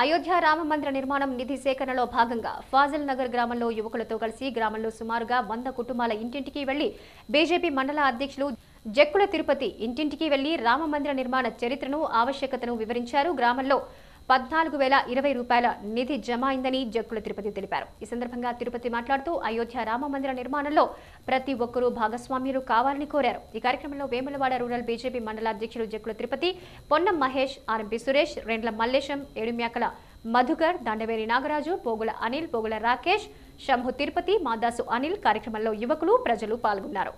అయోధ్య రామ మందిర నిర్మాణం నిధి సేకరణలో భాగంగా ఫాజిల్ నగర్ గ్రామంలో యువకులతో కలిసి గ్రామంలో సుమారుగా వంద కుటుంబాల ఇంటింటికి వెళ్లి బీజేపీ మండల అధ్యక్షులు జక్కుల తిరుపతి ఇంటింటికి వెళ్లి రామ మందిర నిర్మాణ చరిత్రను ఆవశ్యకతను వివరించారు గ్రామంలో పద్నాలుగు వేల ఇరవై రూపాయల నిధి జమ అయిందని జక్కుల తిరుపతి తెలిపారు ఈ సందర్భంగా తిరుపతి మాట్లాడుతూ అయోధ్య రామ మందిర నిర్మాణంలో ప్రతి ఒక్కరూ భాగస్వామ్యులు కావాలని కోరారు ఈ కార్యక్రమంలో వేములవాడ రూరల్ బీజేపీ మండల అధ్యక్షులు జక్కుల తిరుపతి పొన్నం మహేష్ ఆర్ఎంపి సురేష్ రెండ్ల మల్లేశం ఏడుమ్యాకల మధుకర్ దండవేరి నాగరాజు పోగుల అనిల్ పోగుల రాకేష్ శంభు తిరుపతి మాదాసు అనిల్ కార్యక్రమంలో యువకులు ప్రజలు పాల్గొన్నారు